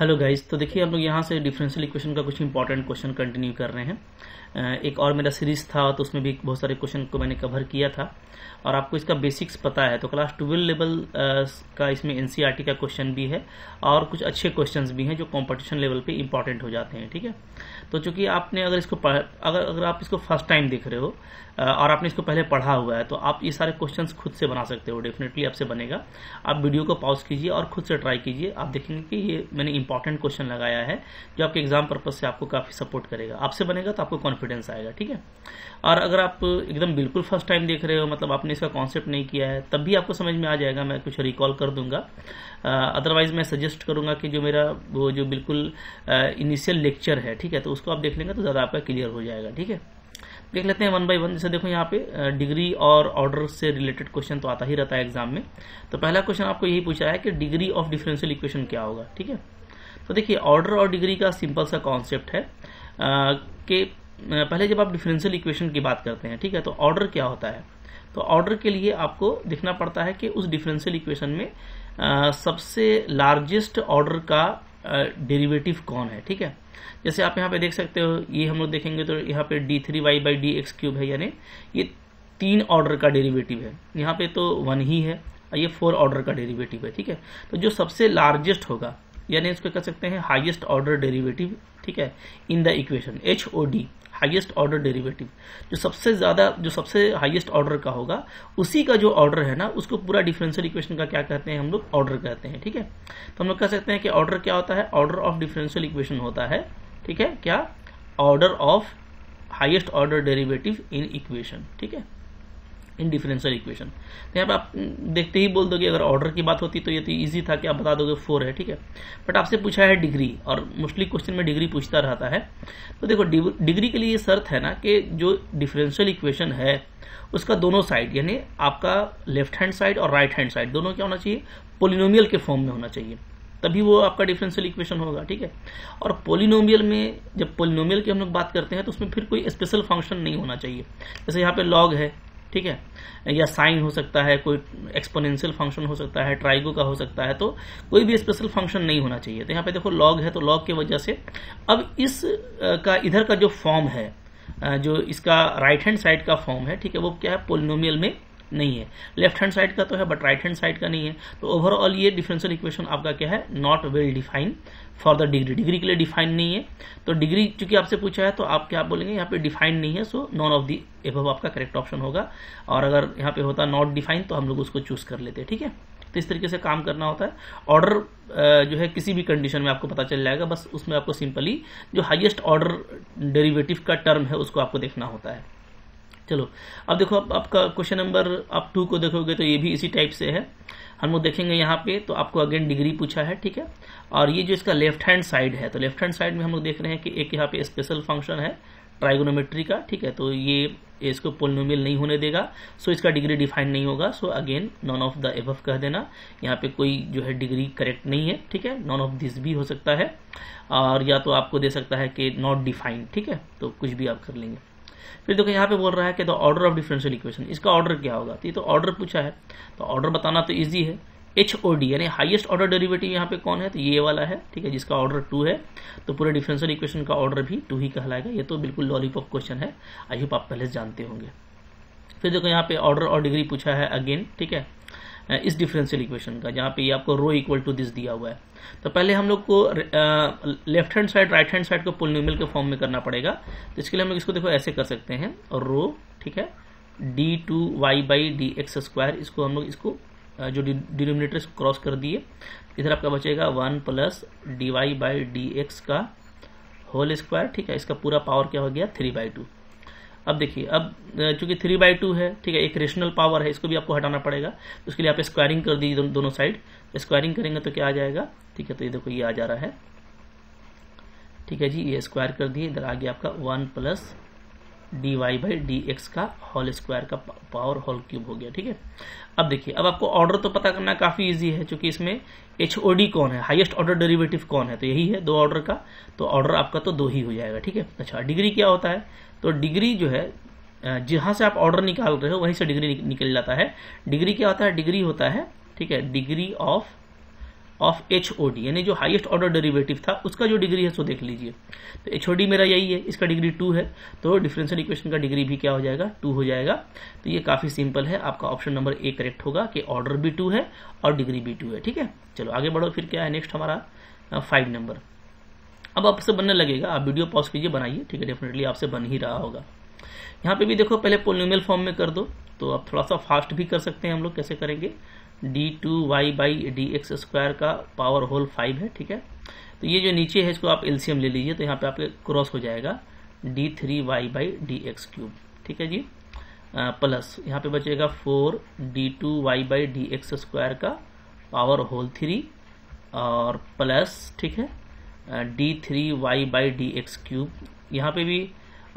hello guys तो देखिए हम लोग यहाँ से डिफरेंशियल इक्वेशन का कुछ इंपॉर्टेंट क्वेश्चन कंटिन्यू कर रहे हैं एक और मेरा सीरीज था तो उसमें भी बहुत सारे क्वेश्चन को मैंने कवर किया था और आपको इसका बेसिक्स पता है तो क्लास ट्वेल्व लेवल का इसमें एन e का क्वेश्चन भी है और कुछ अच्छे क्वेश्चन भी हैं जो कॉम्पिटिशन लेवल पर इंपॉर्टेंट हो जाते हैं ठीक है तो चूंकि आपने अगर इसको अगर अगर आप इसको फर्स्ट टाइम देख रहे हो और आपने इसको पहले पढ़ा हुआ है तो आप ये सारे क्वेश्चन खुद से बना सकते हो डेफिनेटली आपसे बनेगा आप वीडियो को पॉज कीजिए और खुद से ट्राई कीजिए आप देखेंगे कि ये मैंने इंपॉर्टेंट क्वेश्चन लगाया है जो आपके एग्जाम पर्पज से आपको काफ़ी सपोर्ट करेगा आपसे बनेगा तो आपको कॉन्फिडेंस आएगा ठीक है और अगर आप एकदम बिल्कुल फर्स्ट टाइम देख रहे हो मतलब आपने इसका कॉन्सेप्ट नहीं किया है तब भी आपको समझ में आ जाएगा मैं कुछ रिकॉल कर दूंगा अदरवाइज मैं सजेस्ट करूंगा कि जो मेरा वो जो बिल्कुल इनिशियल लेक्चर है ठीक है तो उसको आप देख लेंगे तो ज़्यादा आपका क्लियर हो जाएगा ठीक है देख लेते हैं वन बाई वन जैसे देखो यहाँ पे डिग्री और ऑर्डर से रिलेटेड क्वेश्चन तो आता ही रहता है एग्जाम में तो पहला क्वेश्चन आपको यही पूछा है कि डिग्री ऑफ डिफरेंशियल इक्वेशन क्या होगा ठीक है तो देखिए ऑर्डर और डिग्री का सिंपल सा कॉन्सेप्ट है कि पहले जब आप डिफरेंशियल इक्वेशन की बात करते हैं ठीक है तो ऑर्डर क्या होता है तो ऑर्डर के लिए आपको देखना पड़ता है कि उस डिफरेंशियल इक्वेशन में आ, सबसे लार्जेस्ट ऑर्डर का डेरिवेटिव कौन है ठीक है जैसे आप यहाँ पे देख सकते हो ये हम लोग देखेंगे तो यहाँ पे D three Y by D x cube है यानी ये तीन ऑर्डर का डेरिवेटिव है यहाँ पे तो वन ही है और ये फोर ऑर्डर का डेरिवेटिव है ठीक है तो जो सबसे लार्जेस्ट होगा यानी इसको कह सकते हैं हाइएस्ट ऑर्डर डेरीवेटिव ठीक है in the equation H O D highest order derivative जो सबसे ज़्यादा जो सबसे हाईएस्ट ऑर्डर का होगा उसी का जो ऑर्डर है ना उसको पूरा डिफरेंशियल इक्वेशन का क्या कहते हैं हम लोग ऑर्डर कहते हैं ठीक है तो हम लोग कह सकते हैं कि ऑर्डर क्या होता है ऑर्डर ऑफ डिफरेंशियल इक्वेशन होता है ठीक है क्या order of highest order derivative in equation ठीक है इन डिफरेंशियल इक्वेशन तो यहाँ पर आप देखते ही बोल दोगे अगर ऑर्डर की बात होती तो ये तो ईजी था कि आप बता दोगे फोर है ठीक है बट आपसे पूछा है डिग्री और मोस्टली क्वेश्चन में डिग्री पूछता रहता है तो देखो डिग्री के लिए ये शर्त है ना कि जो डिफरेंशियल इक्वेशन है उसका दोनों साइड यानी आपका लेफ्ट हैंड साइड और राइट हैंड साइड दोनों क्या होना चाहिए पोलिनोमियल के फॉर्म में होना चाहिए तभी वो आपका डिफरेंशियल इक्वेशन होगा ठीक है और पोलिनोमियल में जब पोलिनोमियल की हम लोग बात करते हैं तो उसमें फिर कोई स्पेशल फंक्शन नहीं होना चाहिए जैसे यहाँ पे लॉग है ठीक है या साइन हो सकता है कोई एक्सपोनेंशियल फंक्शन हो सकता है ट्राइगो का हो सकता है तो कोई भी स्पेशल फंक्शन नहीं होना चाहिए तो यहाँ पे देखो लॉग है तो लॉग की वजह से अब इस का इधर का जो फॉर्म है जो इसका राइट हैंड साइड का फॉर्म है ठीक है वो क्या है पोलिनोमियल में नहीं है लेफ्ट हैंड साइड का तो है बट राइट हैंड साइड का नहीं है तो ओवरऑल ये डिफरेंशियल इक्वेशन आपका क्या है not well define for the degree degree के लिए डिफाइंड नहीं है तो डिग्री चूंकि आपसे पूछा है तो आप क्या बोलेंगे यहाँ पे डिफाइंड नहीं है सो नॉन ऑफ दी एब आपका करेक्ट ऑप्शन होगा और अगर यहाँ पे होता नॉट डिफाइंड तो हम लोग उसको चूज कर लेते हैं ठीक है तो इस तरीके से काम करना होता है ऑर्डर जो है किसी भी कंडीशन में आपको पता चल जाएगा बस उसमें आपको सिंपली जो हाइएस्ट ऑर्डर डेरीवेटिव का टर्म है उसको आपको देखना होता है चलो अब देखो अब आपका क्वेश्चन नंबर आप टू को देखोगे तो ये भी इसी टाइप से है हम लोग देखेंगे यहाँ पे तो आपको अगेन डिग्री पूछा है ठीक है और ये जो इसका लेफ्ट हैंड साइड है तो लेफ्ट हैंड साइड में हम लोग देख रहे हैं कि एक यहाँ पे स्पेशल फंक्शन है ट्राइगोनोमेट्री का ठीक है तो ये इसको पोलिनोमियल नहीं होने देगा सो इसका डिग्री डिफाइन नहीं होगा so again none of the above कह देना यहाँ पे कोई जो है डिग्री करेक्ट नहीं है ठीक है नॉन ऑफ दिस भी हो सकता है और या तो आपको दे सकता है कि नॉट डिफाइंड ठीक है तो कुछ भी आप कर लेंगे फिर देखो यहाँ पे बोल रहा है कि the order of differential equation इसका ऑर्डर क्या होगा तो ये तो ऑर्डर पूछा है तो ऑर्डर बताना तो ईजी है एच ओ डी यानी हाइएस्ट ऑर्डर डेरिवेटिव यहाँ पे कौन है तो ये वाला है ठीक है जिसका ऑर्डर टू है तो पूरे डिफरेंशियल इक्वेशन का ऑर्डर भी टू ही कहलाएगा ये तो बिल्कुल लॉलीपॉप क्वेश्चन है आई होप आप पहले जानते होंगे फिर देखो यहाँ पे ऑर्डर और डिग्री पूछा है अगेन ठीक है इस डिफरेंशियल इक्वेशन का जहाँ पे ये आपको रो इक्वल टू दिस दिया हुआ है तो पहले हम लोग को left hand side right hand side को पोलिनोमियल के फॉर्म में करना पड़ेगा तो इसके लिए हम लोग इसको देखो ऐसे कर सकते हैं और रो ठीक है D two Y by D x square इसको हम लोग इसको जो डिनोमिनेटर इसको क्रॉस कर दिए इधर आपका बचेगा one plus D Y by D x का होल स्क्वायर ठीक है इसका पूरा पावर क्या हो गया थ्री बाई टू अब देखिए अब चूंकि थ्री बाई टू है ठीक है एक रेशनल पावर है इसको भी आपको हटाना पड़ेगा उसके लिए आप स्क्वायरिंग कर दीजिए दो, दोनों साइड स्क्वायरिंग करेंगे तो क्या आ जाएगा ठीक है तो ये देखो ये आ जा रहा है ठीक है जी ये स्क्वायर कर दिए इधर आ गया आपका one plus D Y by D x का होल स्क्वायर का पावर होल क्यूब हो गया ठीक है अब देखिए अब आपको ऑर्डर तो पता करना काफ़ी इजी है क्योंकि इसमें एच ओ डी कौन है हाईएस्ट ऑर्डर डेरिवेटिव कौन है तो यही है दो ऑर्डर का तो ऑर्डर आपका तो दो ही हो जाएगा ठीक है अच्छा डिग्री क्या होता है तो डिग्री जो है जहां से आप ऑर्डर निकाल रहे हो वहीं से डिग्री निकल जाता है डिग्री क्या होता है डिग्री होता है ठीक है degree of of H O D यानी जो हाइस्ट ऑर्डर डेरिवेटिव था उसका जो डिग्री है सो देख लीजिए तो एच ओ डी मेरा यही है इसका डिग्री टू है तो डिफरेंशियल इक्वेशन का डिग्री भी क्या हो जाएगा टू हो जाएगा तो ये काफ़ी सिंपल है आपका ऑप्शन नंबर ए करेक्ट होगा कि ऑर्डर भी टू है और डिग्री भी टू है ठीक है चलो आगे बढ़ो फिर क्या है नेक्स्ट हमारा फाइव नंबर अब आपसे बनने लगेगा आप वीडियो पॉज कीजिए बनाइए ठीक है डेफिनेटली आपसे बन ही रहा होगा यहाँ पे भी देखो पहले पोलिनोमियल फॉर्म में कर दो तो आप थोड़ा सा फास्ट भी कर सकते हैं हम लोग कैसे करेंगे d two Y by D x square का पावर होल फाइव है ठीक है तो ये जो नीचे है इसको आप एल्सियम ले लीजिए तो यहाँ पे आपके क्रॉस हो जाएगा d three Y by D x cube ठीक है जी आ, प्लस यहाँ पे बचेगा four d two Y by D x square का पावर होल थ्री और प्लस ठीक है d three Y by D x cube यहाँ पे भी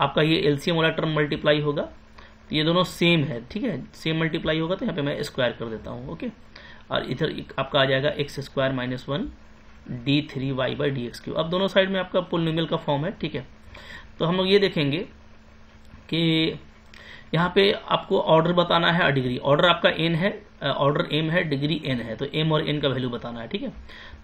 आपका ये एल्सियम वाला टर्म मल्टीप्लाई होगा ये दोनों सेम है ठीक है सेम मल्टीप्लाई होगा तो यहाँ पे मैं स्क्वायर कर देता हूँ ओके और इधर आपका आ जाएगा x square minus one d three Y by D x cube अब दोनों साइड में आपका पोलिनोमियल का फॉर्म है ठीक है तो हम लोग ये देखेंगे कि यहाँ पे आपको ऑर्डर बताना है डिग्री ऑर्डर आपका एन है ऑर्डर एम है डिग्री एन है तो एम और एन का वैल्यू बताना है ठीक है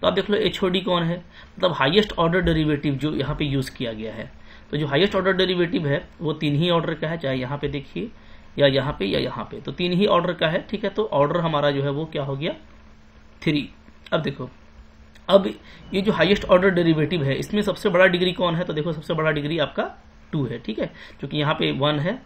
तो आप देख लो एच कौन है मतलब हाइएस्ट ऑर्डर डेरीवेटिव जो यहाँ पे यूज़ किया गया है तो जो हाइस्ट ऑर्डर डेरिवेटिव है वो तीन ही ऑर्डर का है चाहे यहाँ पे देखिए या यहाँ पे या यहाँ पे तो तीन ही ऑर्डर का है ठीक है तो ऑर्डर हमारा जो है वो क्या हो गया थ्री अब देखो अब ये जो हाइएस्ट ऑर्डर डेरिवेटिव है इसमें सबसे बड़ा डिग्री कौन है तो देखो सबसे बड़ा डिग्री आपका टू है ठीक है क्योंकि यहाँ पे वन है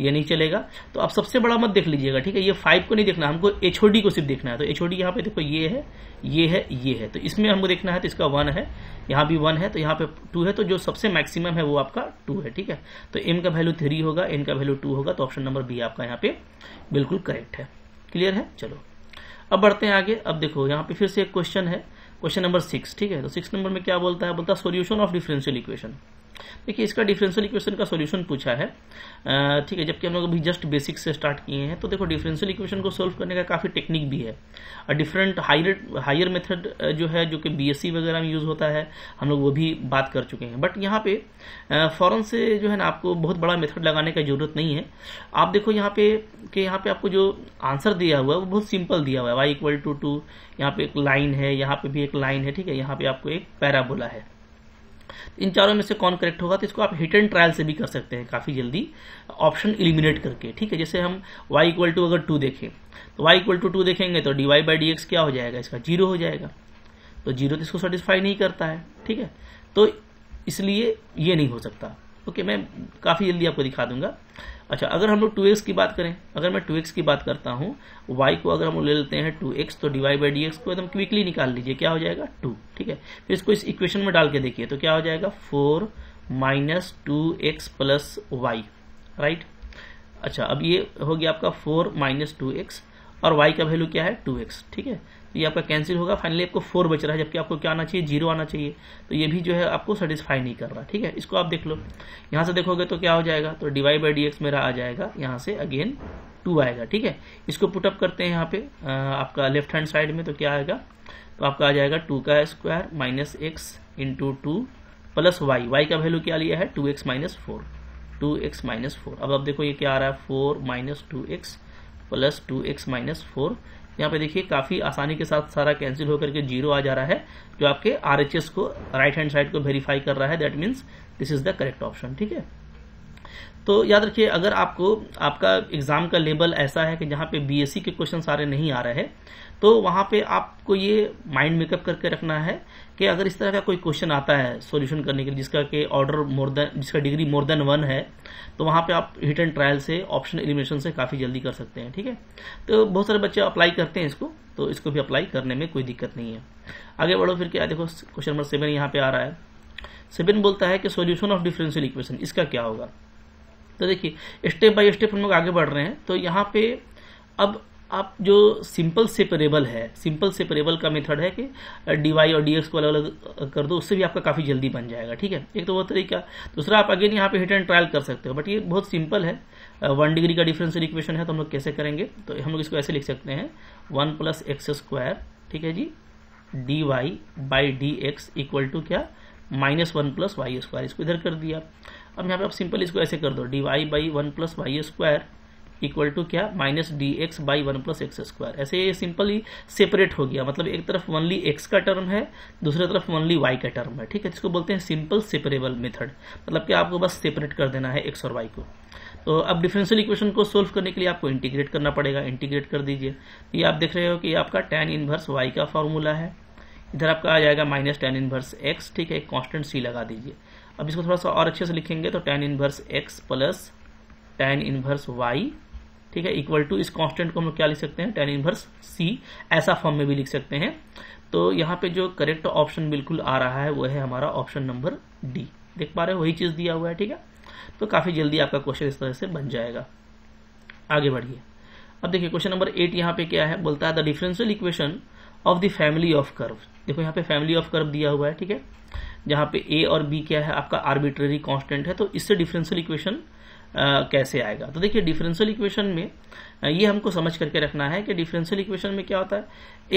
ये नहीं चलेगा तो आप सबसे बड़ा मत देख लीजिएगा ठीक है ये फाइव को नहीं देखना हमको एचओडी को सिर्फ देखना है तो एचओडी यहाँ पे देखो ये है ये है ये है तो इसमें हमको देखना है तो इसका वन है यहाँ भी वन है तो यहाँ पे टू है तो जो सबसे मैक्सिमम है वो आपका टू है ठीक है तो एम का वैल्यू थ्री होगा एन का वैल्यू टू होगा तो ऑप्शन नंबर बी आपका यहाँ पे बिल्कुल करेक्ट है क्लियर है चलो अब बढ़ते हैं आगे अब देखो यहाँ पे फिर से एक क्वेश्चन है क्वेश्चन नंबर सिक्स ठीक है तो सिक्स नंबर में क्या बोलता है बोलता है सोल्यूशन ऑफ डिफरेंशियल इक्वेशन देखिए इसका डिफरेंशियल इक्वेशन का सॉल्यूशन पूछा है ठीक है जबकि हम लोग अभी जस्ट बेसिक से स्टार्ट किए हैं तो देखो डिफरेंशियल इक्वेशन को सोल्व करने का काफ़ी टेक्निक भी है और डिफरेंट हायर हायर मेथड जो है जो कि बीएससी वगैरह में यूज़ होता है हम लोग वो भी बात कर चुके हैं बट यहाँ पे फ़ौरन से जो है ना आपको बहुत बड़ा मेथड लगाने का जरूरत नहीं है आप देखो यहाँ पे कि यहाँ पे आपको जो आंसर दिया हुआ है वो बहुत सिंपल दिया हुआ है वाई इक्वल टू टू यहाँ पे एक लाइन है यहाँ पे भी एक लाइन है ठीक है यहाँ पे आपको एक पैराबोला है इन चारों में से कौन करेक्ट होगा तो इसको आप हिट एंड ट्रायल से भी कर सकते हैं काफ़ी जल्दी ऑप्शन इलिमिनेट करके ठीक है जैसे हम y इक्वल टू अगर टू देखें तो y इक्वल टू टू देखेंगे तो d Y by D x क्या हो जाएगा इसका जीरो हो जाएगा तो जीरो तो इसको सेटिस्फाई नहीं करता है ठीक है तो इसलिए ये नहीं हो सकता ओके मैं काफ़ी जल्दी आपको दिखा दूंगा अच्छा अगर हम लोग टू की बात करें अगर मैं टू की बात करता हूँ वाई को अगर हम ले लेते हैं टू तो डिवाइड बाई डी को एकदम क्विकली निकाल लीजिए क्या हो जाएगा टू ठीक है फिर इसको इस इक्वेशन में डाल के देखिए तो क्या हो जाएगा four minus two x plus y right अच्छा अब ये हो गया आपका फोर माइनस टू एक्स और y का वैल्यू क्या है टू एक्स ठीक है तो ये आपका कैंसिल होगा फाइनली आपको फोर बच रहा है जबकि आपको क्या आना चाहिए जीरो आना चाहिए तो ये भी जो है आपको सेटिस्फाई नहीं कर रहा ठीक है इसको आप देख लो यहाँ से देखोगे तो क्या हो जाएगा तो डिवाइड बाई डी मेरा आ जाएगा यहाँ से अगेन टू आएगा ठीक है इसको पुटअप करते हैं यहाँ पे आपका लेफ्ट हैंड साइड में तो क्या आएगा तो आपका आ जाएगा टू का square minus x into two plus y y का वैल्यू क्या लिया है two x minus four two x minus four अब आप देखो ये क्या आ रहा है four minus two x plus two x minus four यहाँ पे देखिए काफी आसानी के साथ सारा कैंसिल होकर के जीरो आ जा रहा है जो आपके आरएचएस को राइट हैंड साइड को वेरीफाई कर रहा है that means this is the correct option ठीक है तो याद रखिए अगर आपको आपका एग्जाम का लेवल ऐसा है कि जहां पे बीएससी के क्वेश्चन सारे नहीं आ रहे हैं तो वहां पे आपको ये माइंड मेकअप करके रखना है कि अगर इस तरह का कोई क्वेश्चन आता है सॉल्यूशन करने के लिए जिसका कि ऑर्डर मोर देन जिसका डिग्री मोर देन वन है तो वहां पे आप हिट एंड ट्रायल से ऑप्शन एलिमिनेशन से काफ़ी जल्दी कर सकते हैं ठीक है तो बहुत सारे बच्चे अप्लाई करते हैं इसको तो इसको भी अप्लाई करने में कोई दिक्कत नहीं है आगे बढ़ो फिर क्या देखो क्वेश्चन नंबर सेवन यहाँ पे आ रहा है सेवन बोलता है कि सोल्यूशन ऑफ डिफरेंशियल इक्वेशन इसका क्या होगा तो देखिए स्टेप बाय स्टेप हम लोग आगे बढ़ रहे हैं तो यहाँ पे अब आप जो सिंपल सेपरेबल है सिंपल सेपरेबल का मेथड है कि डीवाई और डीएक्स को अलग अलग कर दो उससे भी आपका काफ़ी जल्दी बन जाएगा ठीक है एक तो वो तरीका दूसरा आप अगेन यहाँ पे हिट एंड ट्रायल कर सकते हो बट ये बहुत सिंपल है वन डिग्री का डिफरेंशियल इक्वेशन है तो हम लोग कैसे करेंगे तो हम लोग इसको ऐसे लिख सकते हैं वन प्लस एक्स स्क्वायर ठीक है जी d Y by D x equal to क्या minus one plus y square इसको इधर कर दिया अब यहाँ पे आप सिंपल इसको ऐसे कर दो d Y by one plus y square equal to क्या minus d x by one plus x square ऐसे ये सिंपली सेपरेट हो गया मतलब एक तरफ वनली एक्स का टर्म है दूसरी तरफ वनली वाई का टर्म है ठीक है जिसको बोलते हैं सिंपल सेपरेबल मेथड मतलब कि आपको बस सेपरेट कर देना है एक्स और वाई को तो अब डिफरेंशियल इक्वेशन को सोल्व करने के लिए आपको इंटीग्रेट करना पड़ेगा इंटीग्रेट कर दीजिए ये आप देख रहे हो कि आपका टेन इनवर्स वाई का फॉर्मूला है इधर आपका आ जाएगा माइनस टेन इनवर्स एक्स ठीक है कॉन्स्टेंट सी लगा दीजिए अब इसको थोड़ा सा और अच्छे से लिखेंगे तो tan inverse x plus tan inverse y ठीक है इक्वल टू इस कांस्टेंट को हम क्या लिख सकते हैं टेन इनवर्स सी ऐसा फॉर्म में भी लिख सकते हैं तो यहाँ पे जो करेक्ट ऑप्शन बिल्कुल आ रहा है वो है हमारा ऑप्शन नंबर डी देख पा रहे हो वही चीज़ दिया हुआ है ठीक है तो काफ़ी जल्दी आपका क्वेश्चन इस तरह से बन जाएगा आगे बढ़िए अब देखिए क्वेश्चन नंबर एट यहाँ पे क्या है बोलता है the differential equation of the family of curve देखो यहाँ पे फैमिली ऑफ कर्व दिया हुआ है ठीक है जहाँ पे ए और बी क्या है आपका आर्बिट्ररी कांस्टेंट है तो इससे डिफरेंशियल इक्वेशन कैसे आएगा तो देखिए डिफरेंशियल इक्वेशन में ये हमको समझ करके रखना है कि डिफरेंशियल इक्वेशन में क्या होता है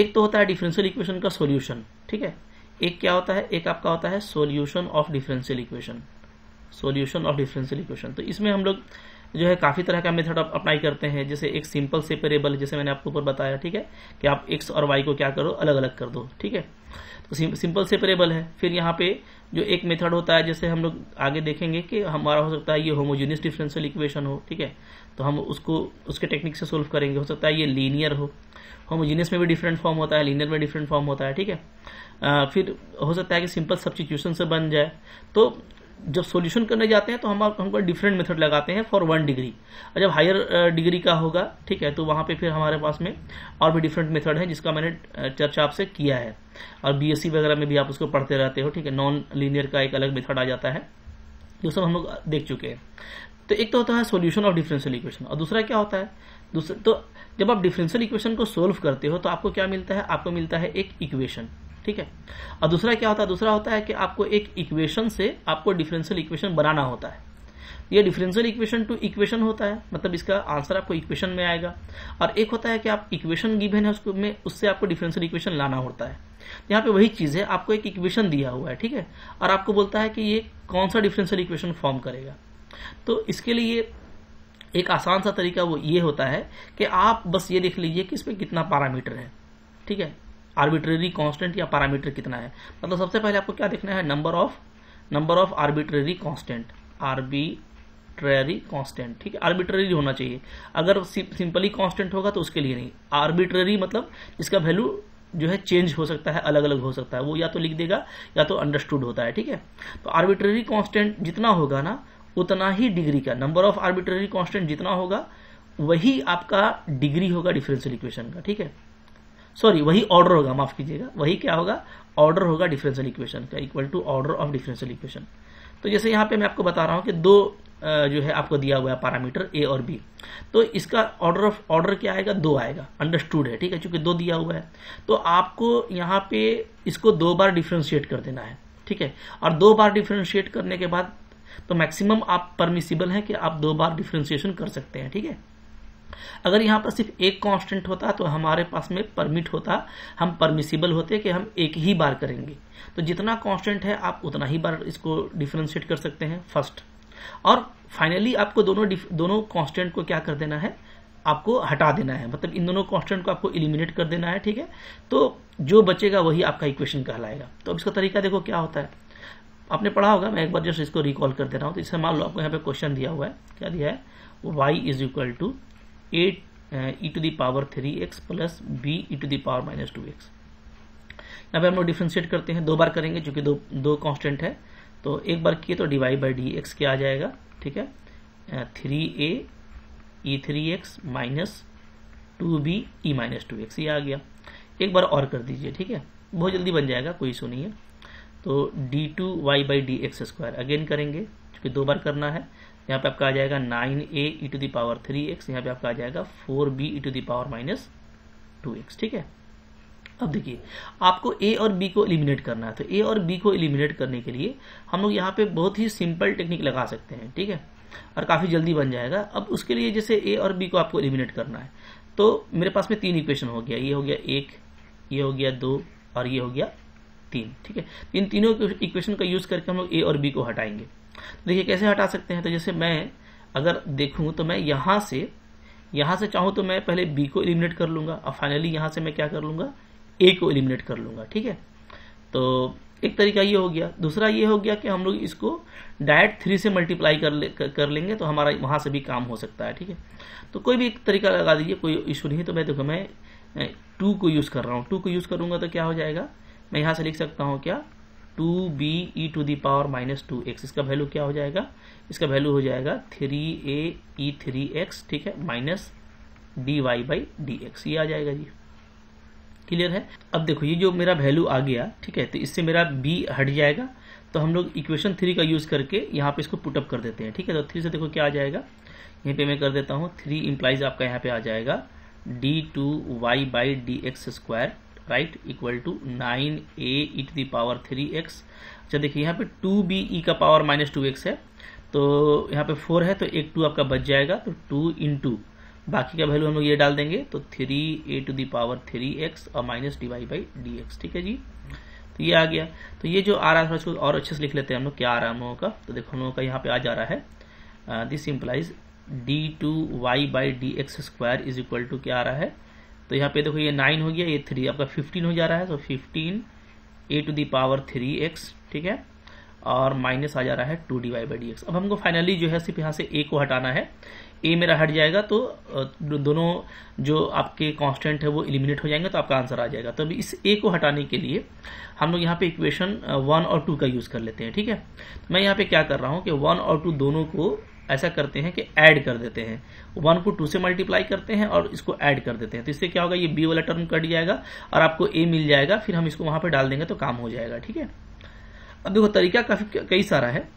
एक तो होता है डिफरेंशियल इक्वेशन का सोल्यूशन ठीक है एक क्या होता है एक आपका होता है solution of differential equation solution of differential equation तो इसमें हम लोग जो है काफ़ी तरह का मेथड आप अप्लाई करते हैं जैसे एक सिंपल सेपरेबल जैसे मैंने आपको ऊपर बताया ठीक है कि आप एक्स और वाई को क्या करो अलग अलग कर दो ठीक है तो सिंपल सेपरेबल है फिर यहाँ पे जो एक मेथड होता है जैसे हम लोग आगे देखेंगे कि हमारा हो सकता है ये होमोजीनियस डिफरेंशियल इक्वेशन हो ठीक है तो हम उसको उसके टेक्निक से सोल्व करेंगे हो सकता है ये लीनियर हो होमोजीनियस में भी डिफरेंट फॉर्म होता है लीनियर में डिफरेंट फॉर्म होता है ठीक है आ, फिर हो सकता है कि सिंपल सब्सटीट्यूशन से बन जाए तो जब सॉल्यूशन करने जाते हैं तो हम हमको डिफरेंट मेथड लगाते हैं फॉर वन डिग्री और जब हायर डिग्री uh, का होगा ठीक है तो वहाँ पे फिर हमारे पास में और भी डिफरेंट मेथड है जिसका मैंने uh, चर्चा आपसे किया है और बीएससी वगैरह में भी आप उसको पढ़ते रहते हो ठीक है नॉन लीनियर का एक अलग मेथड आ जाता है जो सब हम लोग uh, देख चुके हैं तो एक तो होता है सोल्यूशन ऑफ डिफरेंशियल इक्वेशन और दूसरा क्या होता है दूसरा तो जब आप डिफरेंशियल इक्वेशन को सोल्व करते हो तो आपको क्या मिलता है आपको मिलता है एक इक्वेशन ठीक है और दूसरा क्या होता है दूसरा होता है कि आपको एक इक्वेशन से आपको डिफरेंशियल इक्वेशन बनाना होता है ये डिफरेंशियल इक्वेशन टू इक्वेशन होता है मतलब इसका आंसर आपको इक्वेशन में आएगा और एक होता है कि आप इक्वेशन गिवन है उसको में उससे आपको डिफरेंशियल इक्वेशन लाना होता है यहाँ पे वही चीज़ है आपको एक इक्वेशन दिया हुआ है ठीक है और आपको बोलता है कि ये कौन सा डिफरेंशियल इक्वेशन फॉर्म करेगा तो इसके लिए एक आसान सा तरीका वो ये होता है कि आप बस ये देख लीजिए कि इसमें कितना पैरामीटर है ठीक है आर्बिट्रेरी कांस्टेंट या पैरामीटर कितना है मतलब सबसे पहले आपको क्या देखना है number of number of arbitrary constant arbitrary constant ठीक है आर्बिट्रेरी होना चाहिए अगर सिंपली कांस्टेंट होगा तो उसके लिए नहीं आर्बिट्रेरी मतलब इसका वैल्यू जो है चेंज हो सकता है अलग अलग हो सकता है वो या तो लिख देगा या तो अंडरस्टूड होता है ठीक है तो आर्बिट्रेरी कॉन्स्टेंट जितना होगा ना उतना ही डिग्री का नंबर ऑफ आर्बिट्रेरी कॉन्स्टेंट जितना होगा वही आपका डिग्री होगा डिफरेंशियल इक्वेशन का ठीक है सॉरी वही ऑर्डर होगा माफ कीजिएगा वही क्या होगा ऑर्डर होगा डिफरेंशियल इक्वेशन का equal to order of differential equation तो जैसे यहाँ पे मैं आपको बता रहा हूँ कि दो जो है आपको दिया हुआ है पैरामीटर ए और बी तो इसका ऑर्डर ऑफ ऑर्डर क्या आएगा दो आएगा अंडरस्टूड है ठीक है चूंकि दो दिया हुआ है तो आपको यहाँ पे इसको दो बार डिफ्रेंशिएट कर देना है ठीक है और दो बार डिफ्रेंशिएट करने के बाद तो मैक्सिमम आप परमिसिबल है कि आप दो बार डिफ्रेंशिएशन कर सकते हैं ठीक है अगर यहाँ पर सिर्फ एक कांस्टेंट होता तो हमारे पास में परमिट होता हम परमिसिबल होते कि हम एक ही बार करेंगे तो जितना कांस्टेंट है आप उतना ही बार इसको डिफ्रेंशिएट कर सकते हैं फर्स्ट और फाइनली आपको दोनों दोनों कांस्टेंट को क्या कर देना है आपको हटा देना है मतलब इन दोनों कांस्टेंट को आपको इलिमिनेट कर देना है ठीक है तो जो बचेगा वही आपका इक्वेशन कहलाएगा तो अब इसका तरीका देखो क्या होता है आपने पढ़ा होगा मैं एक बार जस्ट इसको रिकॉल कर दे रहा हूँ तो इसे मान लो आपको यहाँ पे क्वेश्चन दिया हुआ है क्या दिया है y is equal to eight e to the power three x plus b e to the power minus two x यहाँ पे हम लोग डिफ्रेंशिएट करते हैं दो बार करेंगे क्योंकि दो दो कांस्टेंट है तो एक बार किए तो डिवाइड बाई डी एक्स क्या आ जाएगा ठीक है three a e three x minus two b e minus two x ये आ गया एक बार और कर दीजिए ठीक है बहुत जल्दी बन जाएगा कोई इशू नहीं है तो d two Y by D x square again करेंगे क्योंकि दो बार करना है यहाँ पे आपका आ जाएगा nine a e to power three x यहाँ पे आपका आ जाएगा four b e to power minus two x ठीक है अब देखिए आपको ए और बी को इलिमिनेट करना है तो ए और बी को इलिमिनेट करने के लिए हम लोग यहाँ पे बहुत ही सिंपल टेक्निक लगा सकते हैं ठीक है और काफ़ी जल्दी बन जाएगा अब उसके लिए जैसे ए और बी को आपको इलिमिनेट करना है तो मेरे पास में तीन इक्वेशन हो गया ये हो गया एक ये हो गया दो और ये हो गया तीन ठीक है इन तीनों इक्वेशन का यूज़ करके हम लोग ए और बी को हटाएंगे देखिए कैसे हटा सकते हैं तो जैसे मैं अगर देखूँ तो मैं यहाँ से यहाँ से चाहूँ तो मैं पहले बी को एलिमिनेट कर लूँगा और फाइनली यहाँ से मैं क्या कर लूँगा ए को एलिमिनेट कर लूँगा ठीक है तो एक तरीका ये हो गया दूसरा ये हो गया कि हम लोग इसको डायरेक्ट थ्री से मल्टीप्लाई कर ले कर, कर लेंगे तो हमारा वहाँ से भी काम हो सकता है ठीक है तो कोई भी एक तरीका लगा दीजिए कोई इशू नहीं तो मैं देखो मैं टू को यूज़ कर रहा हूँ टू को यूज़ करूँगा तो क्या हो जाएगा मैं यहाँ से लिख सकता हूँ क्या two b e e to the power minus two x इसका वैल्यू क्या हो जाएगा इसका वैल्यू हो जाएगा three a e three x ठीक है minus d Y by D x ये आ जाएगा जी क्लियर है अब देखो ये जो मेरा वैल्यू आ गया ठीक है तो इससे मेरा बी हट जाएगा तो हम लोग इक्वेशन थ्री का यूज करके यहाँ पे इसको पुटअप कर देते हैं ठीक है तो थ्री से देखो क्या आ जाएगा यहीं पे मैं कर देता हूँ थ्री इम्प्लाइज आपका यहाँ पे आ जाएगा d two Y by D x square right equal to nine a e to the power three x अच्छा देखिए यहाँ पे टू बी ई का पावर माइनस टू एक्स है तो यहाँ पे फोर है तो एक टू आपका बच जाएगा तो टू इन टू बाकी का वैल्यू हम लोग ये डाल देंगे तो three a to the power three x और minus d Y by D x ठीक है जी तो ये आ गया तो ये जो आ रहा है उसको और अच्छे से लिख लेते हैं हम लोग क्या आ रहा है हम लोगों का तो देखो हम लोगों का यहाँ पे आ जा रहा है this implies d two Y by D x square is equal to क्या आ रहा है तो यहाँ पे देखो ये नाइन हो गया ये थ्री आपका फिफ्टीन हो जा रहा है तो fifteen a to the power three x ठीक है और माइनस आ जा रहा है two d Y by D x अब हमको फाइनली जो है सिर्फ यहाँ से ए को हटाना है ए मेरा हट जाएगा तो दोनों जो आपके कांस्टेंट है वो इलिमिनेट हो जाएंगे तो आपका आंसर आ जाएगा तो अभी इस ए को हटाने के लिए हम लोग यहाँ पे इक्वेशन वन और टू का यूज़ कर लेते हैं ठीक है तो मैं यहाँ पे क्या कर रहा हूँ कि वन और टू दोनों को ऐसा करते हैं कि ऐड कर देते हैं वन को टू से मल्टीप्लाई करते हैं और इसको ऐड कर देते हैं तो इससे क्या होगा ये बी वाला टर्म कट जाएगा और आपको ए मिल जाएगा फिर हम इसको वहां पर डाल देंगे तो काम हो जाएगा ठीक है अब देखो तरीका काफी कई सारा है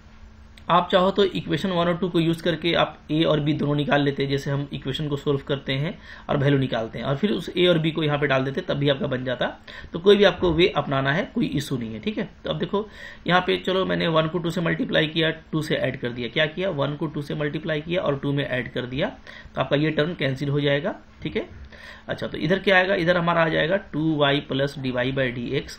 आप चाहो तो इक्वेशन वन और टू को यूज़ करके आप ए और बी दोनों निकाल लेते हैं जैसे हम इक्वेशन को सोल्व करते हैं और वैल्यू निकालते हैं और फिर उस ए और बी को यहाँ पे डाल देते तब भी आपका बन जाता तो कोई भी आपको वे अपनाना है कोई इशू नहीं है ठीक है तो अब देखो यहाँ पे चलो मैंने वन को टू से मल्टीप्लाई किया टू से ऐड कर दिया क्या किया वन को टू से मल्टीप्लाई किया और टू में एड कर दिया तो आपका ये टर्म कैंसिल हो जाएगा ठीक है अच्छा तो इधर क्या आएगा इधर हमारा आ जाएगा two y plus D Y by D x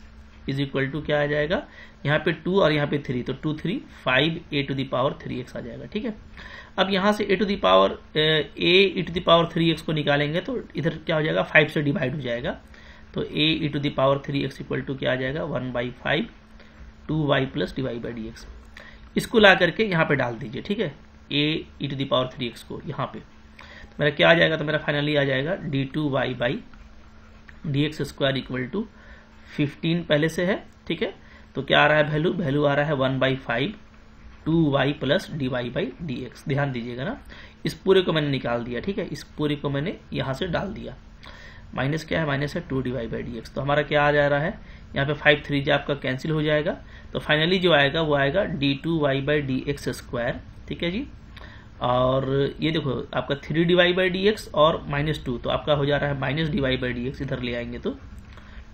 is equal to क्या आ जाएगा यहाँ पे टू और यहाँ पे थ्री तो two three five a to the power three x आ जाएगा ठीक है अब यहाँ से a to the power a e to the power three x को निकालेंगे तो इधर क्या हो जाएगा फाइव से डिवाइड हो जाएगा तो a e to the power three x equal to क्या आ जाएगा one by five two y plus d y by D x इसको ला करके यहाँ पे डाल दीजिए ठीक है a e to the power three x को यहाँ पे तो मेरा क्या आ जाएगा तो मेरा फाइनली आ जाएगा d two Y by D x square equal to fifteen पहले से है ठीक है तो क्या आ रहा है वैल्यू वैल्यू आ रहा है one by five two y plus D Y by D x ध्यान दीजिएगा ना इस पूरे को मैंने निकाल दिया ठीक है इस पूरे को मैंने यहाँ से डाल दिया माइनस क्या है माइनस है two d Y by D x तो हमारा क्या आ जा रहा है यहाँ पे फाइव थ्री जो आपका कैंसिल हो जाएगा तो फाइनली जो आएगा वो आएगा d two Y by D x square ठीक है जी और ये देखो आपका three d Y by D x और माइनस टू तो आपका हो जा रहा है minus d Y by D x इधर ले आएंगे तो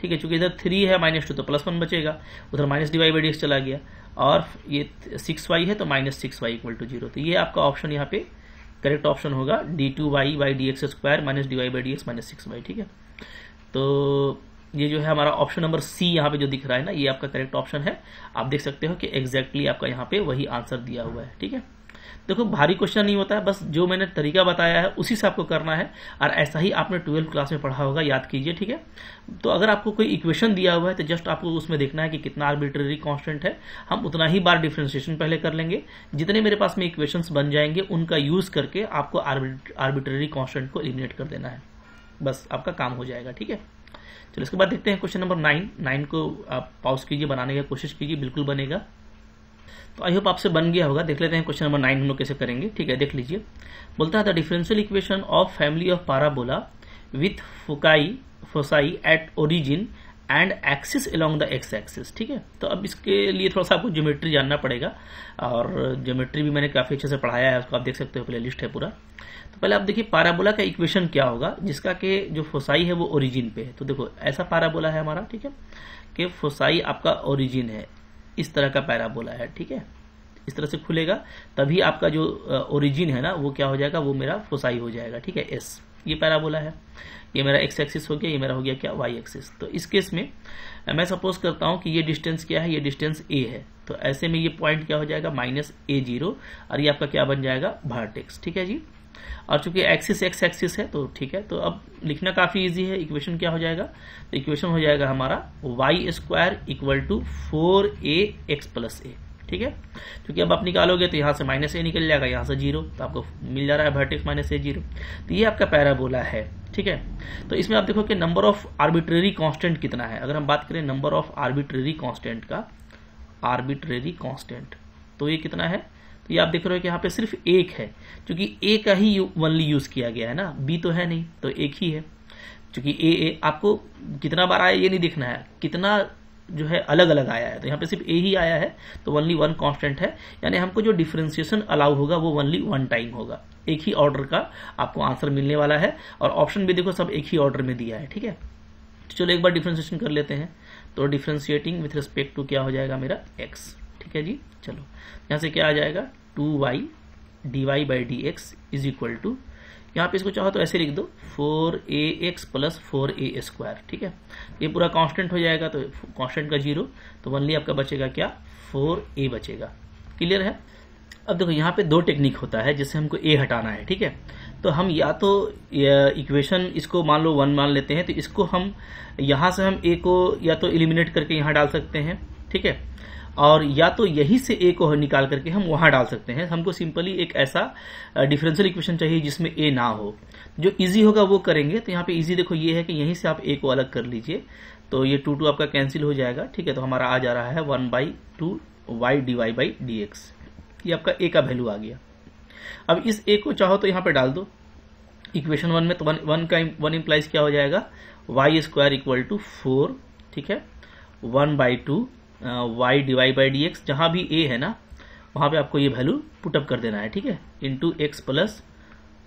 ठीक है चूंकि इधर थ्री है माइनस टू तो प्लस वन बचेगा उधर minus d Y by D x चला गया और ये सिक्स वाई है तो minus six y equal to zero तो ये आपका ऑप्शन यहाँ पे करेक्ट ऑप्शन होगा d two Y by D x square minus d Y by D x minus six y ठीक है तो ये जो है हमारा ऑप्शन नंबर सी यहाँ पे जो दिख रहा है ना ये आपका करेक्ट ऑप्शन है आप देख सकते हो कि एग्जैक्टली exactly आपका यहाँ पे वही आंसर दिया हुआ है ठीक है देखो भारी क्वेश्चन नहीं होता है बस जो मैंने तरीका बताया है उसी से आपको करना है और ऐसा ही आपने ट्वेल्थ क्लास में पढ़ा होगा याद कीजिए ठीक है तो अगर आपको कोई इक्वेशन दिया हुआ है तो जस्ट आपको उसमें देखना है कि कितना आर्बिट्ररी कॉन्स्टेंट है हम उतना ही बार डिफ्रेंशिएशन पहले कर लेंगे जितने मेरे पास में इक्वेशन बन जाएंगे उनका यूज करके आपको आर्बिट्ररी कॉन्स्टेंट को एलिमिनेट कर देना है बस आपका काम हो जाएगा ठीक है चलो इसके बाद देखते हैं क्वेश्चन नंबर नाइन नाइन को आप पॉज कीजिए बनाने की कोशिश कीजिए बिल्कुल बनेगा तो आई होप आपसे बन गया होगा देख लेते हैं क्वेश्चन नंबर नाइन हम लोग कैसे करेंगे ठीक है देख लीजिए बोलता है the differential equation of family of parabola with foci foci at origin and axis along the x axis ठीक है तो अब इसके लिए थोड़ा सा आपको ज्योमेट्री जानना पड़ेगा और ज्योमेट्री भी मैंने काफ़ी अच्छे से पढ़ाया है उसको आप देख सकते हो प्ले लिस्ट है पूरा तो पहले आप देखिए पाराबोला का इक्वेशन क्या होगा जिसका के जो फोसाई है वो ओरिजिन पे है तो देखो ऐसा पाराबोला है हमारा ठीक है कि फोसाई आपका ओरिजिन है इस तरह का पैराबोला है ठीक है इस तरह से खुलेगा तभी आपका जो ओरिजिन है ना वो क्या हो जाएगा वो मेरा फोसाई हो जाएगा ठीक है एस ये पैराबोला है ये मेरा एक्स एक्सिस हो गया ये मेरा हो गया क्या वाई एक्सिस तो इस केस में मैं सपोज करता हूं कि ये डिस्टेंस क्या है ये डिस्टेंस ए है तो ऐसे में ये पॉइंट क्या हो जाएगा माइनस ए जीरो और ये आपका क्या बन जाएगा भारटेक्स ठीक है जी और चूंकि एक्सिस एक्स एक्सिस है तो ठीक है तो अब लिखना काफी इजी है इक्वेशन क्या हो जाएगा तो इक्वेशन हो जाएगा हमारा y square equal to four a x plus a ठीक है क्योंकि अब आप निकालोगे तो यहां से माइनस ए निकल जाएगा यहां से जीरो तो आपको मिल जा रहा है भर्टिक्स माइनस ए जीरो तो ये आपका पैराबोला है ठीक है तो इसमें आप देखो कि नंबर ऑफ आर्बिट्रेरी कांस्टेंट कितना है अगर हम बात करें नंबर ऑफ आर्बिट्रेरी कांस्टेंट का आर्बिट्रेरी कांस्टेंट तो ये कितना है ये आप देख रहे हो कि यहाँ पे सिर्फ एक है क्योंकि ए का ही वनली यूज किया गया है ना बी तो है नहीं तो एक ही है क्योंकि ए ए आपको कितना बार आया ये नहीं देखना है कितना जो है अलग अलग आया है तो यहाँ पे सिर्फ ए ही आया है तो वनली वन कॉन्स्टेंट है यानी हमको जो डिफ्रेंसिएशन अलाउ होगा वो वनली वन टाइम होगा एक ही ऑर्डर का आपको आंसर मिलने वाला है और ऑप्शन भी देखो सब एक ही ऑर्डर में दिया है ठीक है तो चलो एक बार डिफ्रेंसिएशन कर लेते हैं तो डिफ्रेंशिएटिंग विथ रिस्पेक्ट टू क्या हो जाएगा मेरा एक्स ठीक है जी चलो यहाँ से क्या आ जाएगा two y d Y by D x is equal to यहाँ पे इसको चाहो तो ऐसे लिख दो four a x plus four a square ठीक है ये पूरा कांस्टेंट हो जाएगा तो कांस्टेंट का जीरो तो वनली आपका बचेगा क्या फोर ए बचेगा क्लियर है अब देखो यहाँ पे दो टेक्निक होता है जिससे हमको ए हटाना है ठीक है तो हम या तो इक्वेशन इसको मान लो वन मान लेते हैं तो इसको हम यहाँ से हम ए को या तो एलिमिनेट करके यहाँ डाल सकते हैं ठीक है और या तो यही से ए को निकाल करके हम वहां डाल सकते हैं हमको सिंपली एक ऐसा डिफरेंशियल इक्वेशन चाहिए जिसमें ए ना हो जो इजी होगा वो करेंगे तो यहाँ पे इजी देखो ये है कि यहीं से आप ए को अलग कर लीजिए तो ये टू टू आपका कैंसिल हो जाएगा ठीक है तो हमारा आ जा रहा है one by two y d Y by D x ये आपका ए का वैल्यू आ गया अब इस ए को चाहो तो यहाँ पे डाल दो इक्वेशन वन में तो वन वन का वन इम्प्लाइज क्या हो जाएगा y square equal to four ठीक है one by two y divide by D x जहाँ भी ए है ना वहाँ पे आपको ये वैल्यू पुटअप कर देना है ठीक है into x plus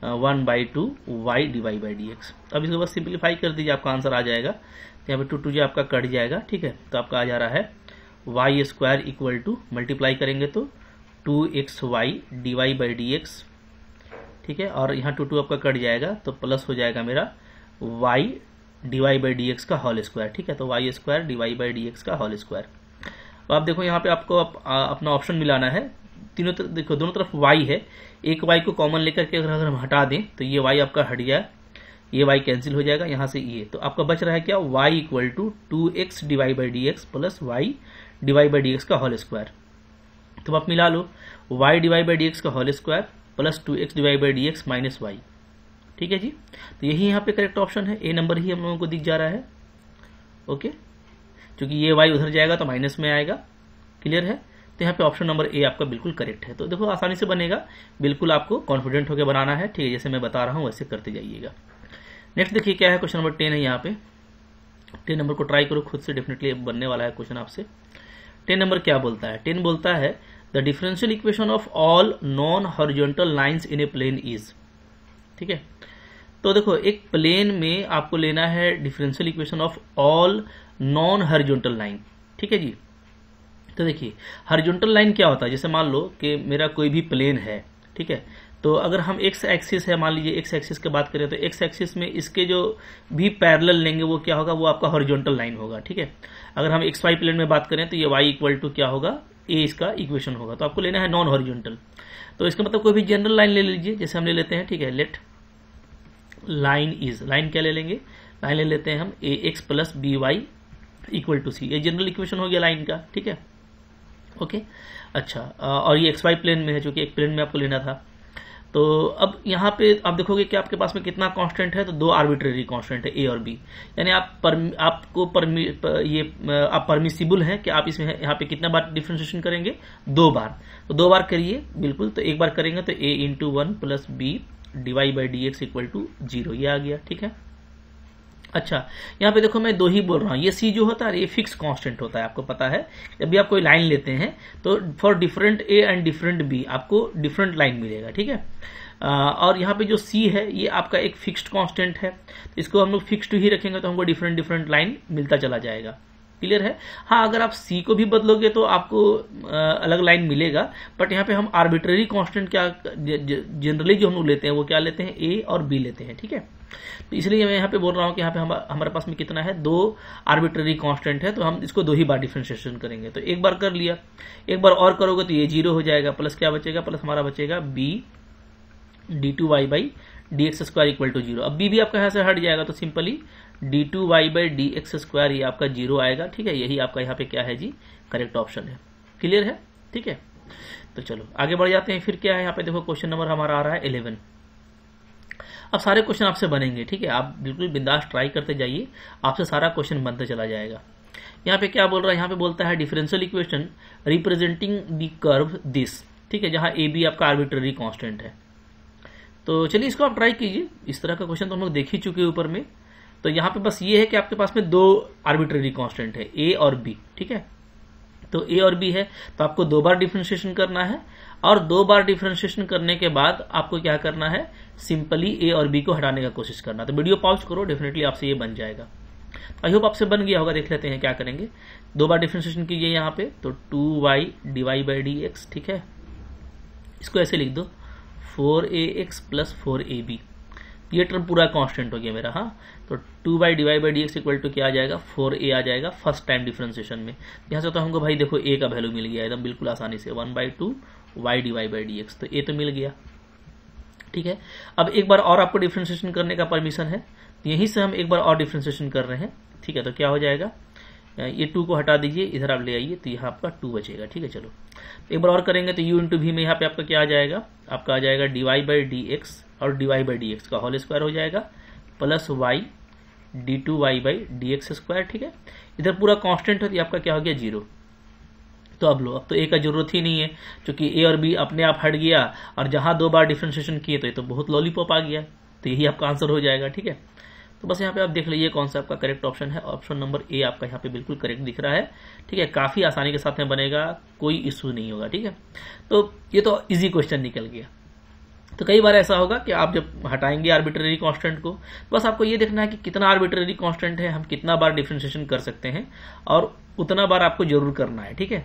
one by two y divide by D x अब इसको बस सिंप्लीफाई कर दीजिए आपका आंसर आ जाएगा तो यहाँ पे टू टू जी आपका कट जाएगा ठीक है तो आपका आ जा रहा है y square equal to multiply करेंगे तो two x y d y by D x ठीक है और यहाँ टू टू आपका कट जाएगा तो प्लस हो जाएगा मेरा y d y by D x का होल स्क्वायर ठीक है तो y square d y by D x का होल स्क्वायर तो आप देखो यहाँ पे आपको आप, आ, अपना ऑप्शन मिलाना है तीनों तरफ देखो दोनों तरफ वाई है एक वाई को कॉमन लेकर के अगर अगर हम हटा दें तो ये वाई आपका हट गया ये वाई कैंसिल हो जाएगा यहाँ से ये तो आपका बच रहा है क्या y equal to two x d y by D x plus y d y by D x का होल स्क्वायर तो आप मिला लो y d y by D x का whole square plus two x d y by D x minus y ठीक है जी तो यही यहाँ पे करेक्ट ऑप्शन है ए नंबर ही हम लोगों को दिख जा रहा है ओके क्योंकि ये वाई उधर जाएगा तो माइनस में आएगा क्लियर है तो यहाँ पे ऑप्शन नंबर ए आपका बिल्कुल करेक्ट है तो देखो आसानी से बनेगा बिल्कुल आपको कॉन्फिडेंट होकर बनाना है ठीक है जैसे मैं बता रहा हूँ वैसे करते जाइएगा नेक्स्ट देखिए क्या है क्वेश्चन नंबर टेन है यहाँ पे टेन नंबर को ट्राई करो खुद से डेफिनेटली बनने वाला है क्वेश्चन आपसे टेन नंबर क्या बोलता है टेन बोलता है the differential equation of all non horizontal lines in a plane is ठीक है तो देखो एक प्लेन में आपको लेना है differential equation of all non horizontal line ठीक है जी तो देखिए हरिजोंटल लाइन क्या होता है जैसे मान लो कि मेरा कोई भी प्लेन है ठीक है तो अगर हम एक्स एक्सिस है मान लीजिए एक्स एक्सिस की बात करें तो एक्स एक्सिस में इसके जो भी पैरेलल लेंगे वो क्या होगा वो आपका हॉरिजॉन्टल लाइन होगा ठीक है अगर हम एक्स वाई प्लेन में बात करें तो ये वाई इक्वल टू क्या होगा ए इसका इक्वेशन होगा तो आपको लेना है नॉन हॉरिजॉन्टल तो इसका मतलब कोई भी जनरल लाइन ले लीजिए जैसे हम ले लेते हैं ठीक है लेट लाइन इज लाइन क्या ले लेंगे लाइन ले लेते हैं हम a x plus b y equal to c ये जनरल इक्वेशन हो गया लाइन का ठीक है ओके अच्छा और ये एक्स वाई प्लेन में है जो कि एक प्लेन में आपको लेना था तो अब यहाँ पे आप देखोगे कि आपके पास में कितना कांस्टेंट है तो दो आर्बिट्रेरी कांस्टेंट है ए और बी यानी आप पर, आपको परमि पर, ये आप परमिसिबल हैं कि आप इसमें यहाँ पे कितना बार डिफ्रेंशिएशन करेंगे दो बार तो दो बार करिए बिल्कुल तो एक बार करेंगे तो a into one plus b d by D x equal to zero ये आ गया ठीक है अच्छा यहाँ पे देखो मैं दो ही बोल रहा हूँ ये सी जो होता है ये फिक्स कांस्टेंट होता है आपको पता है जब भी आप कोई लाइन लेते हैं तो for different a and different b आपको डिफरेंट लाइन मिलेगा ठीक है और यहाँ पे जो सी है ये आपका एक फिक्स्ड कांस्टेंट है इसको हम लोग फिक्स्ड ही रखेंगे तो हमको डिफरेंट डिफरेंट लाइन मिलता चला जाएगा क्लियर है हाँ अगर आप सी को भी बदलोगे तो आपको अलग लाइन मिलेगा बट यहाँ पे हम आर्बिट्रेरी कांस्टेंट क्या जनरली जो हम लोग लेते हैं वो क्या लेते हैं ए और बी लेते हैं ठीक है तो इसलिए मैं यहाँ पे बोल रहा हूँ कि यहाँ पे हम हमारे पास में कितना है दो आर्बिट्ररी कांस्टेंट है तो हम इसको दो ही बार डिफ्रेंशिएशन करेंगे तो एक बार कर लिया एक बार और करोगे तो ये जीरो हो जाएगा प्लस क्या बचेगा प्लस हमारा बचेगा b d two Y by D x square equal to zero अब बी भी आपका यहाँ से हट जाएगा तो simply d two Y by D x square ये आपका जीरो आएगा ठीक है यही आपका यहाँ पे क्या है जी करेक्ट ऑप्शन है क्लियर है ठीक है तो चलो आगे बढ़ जाते हैं फिर क्या है यहाँ पे देखो क्वेश्चन नंबर हमारा आ रहा है इलेवन अब सारे क्वेश्चन आपसे बनेंगे ठीक है आप बिल्कुल बिंदास ट्राई करते जाइए आपसे सारा क्वेश्चन बनता चला जाएगा यहाँ पे क्या बोल रहा है यहाँ पे बोलता है differential equation representing the curve this ठीक है जहाँ ए बी आपका आर्बिट्ररी कॉन्स्टेंट है तो चलिए इसको आप ट्राई कीजिए इस तरह का क्वेश्चन तो हम लोग देख ही चुके हैं ऊपर में तो यहाँ पे बस ये है कि आपके पास में दो आर्बिट्ररी कॉन्स्टेंट है ए और बी ठीक है तो ए और बी है तो आपको दो बार डिफ्रेंशिएशन करना है और दो बार डिफ्रेंशिएशन करने के बाद आपको क्या करना है सिंपली ए और बी को हटाने का कोशिश करना तो वीडियो पॉज करो डेफिनेटली आपसे ये बन जाएगा आई होप आपसे बन गया होगा देख लेते हैं क्या करेंगे दो बार डिफ्रेंसिएशन कीजिए यहाँ पे तो two y d y by D x ठीक है इसको ऐसे लिख दो four a x plus four a b ये टर्म पूरा कांस्टेंट हो गया मेरा हाँ तो two by d y by D x equal to क्या आ जाएगा फोर ए आ जाएगा फर्स्ट टाइम डिफ्रेंसिएशन में यहाँ से तो हमको भाई देखो ए का वैल्यू मिल गया एकदम बिल्कुल आसानी से one by two y d y by D x तो ए तो मिल गया ठीक है अब एक बार और आपको डिफ्रेंसिएशन करने का परमिशन है यहीं से हम एक बार और डिफ्रेंसिएशन कर रहे हैं ठीक है तो क्या हो जाएगा ये टू को हटा दीजिए इधर आप ले आइए तो यहाँ आपका टू बचेगा ठीक है चलो एक बार और करेंगे तो यू इंटू भी में यहाँ पे आपका क्या आ जाएगा आपका आ जाएगा d Y by D x और d Y by D x का होल स्क्वायर हो जाएगा plus y d two Y by D x square ठीक है इधर पूरा कांस्टेंट है तो आपका क्या हो गया जीरो तो अब लो अब तो ए का जरूरत ही नहीं है क्योंकि ए और बी अपने आप हट गया और जहां दो बार डिफ्रेंशिएशन किए तो ये तो बहुत लॉलीपॉप आ गया तो यही आपका आंसर हो जाएगा ठीक है तो बस यहाँ पे आप देख लीजिए कौन सा आपका करेक्ट ऑप्शन है ऑप्शन नंबर ए आपका यहाँ पे बिल्कुल करेक्ट दिख रहा है ठीक है काफी आसानी के साथ में बनेगा कोई इश्यू नहीं होगा ठीक है तो ये तो इजी क्वेश्चन निकल गया तो कई बार ऐसा होगा कि आप जब हटाएंगे आर्बिट्रेरी कांस्टेंट को तो बस आपको ये देखना है कि कितना आर्बिट्रेरी कांस्टेंट है हम कितना बार डिफ्रेंशिएशन कर सकते हैं और उतना बार आपको जरूर करना है ठीक है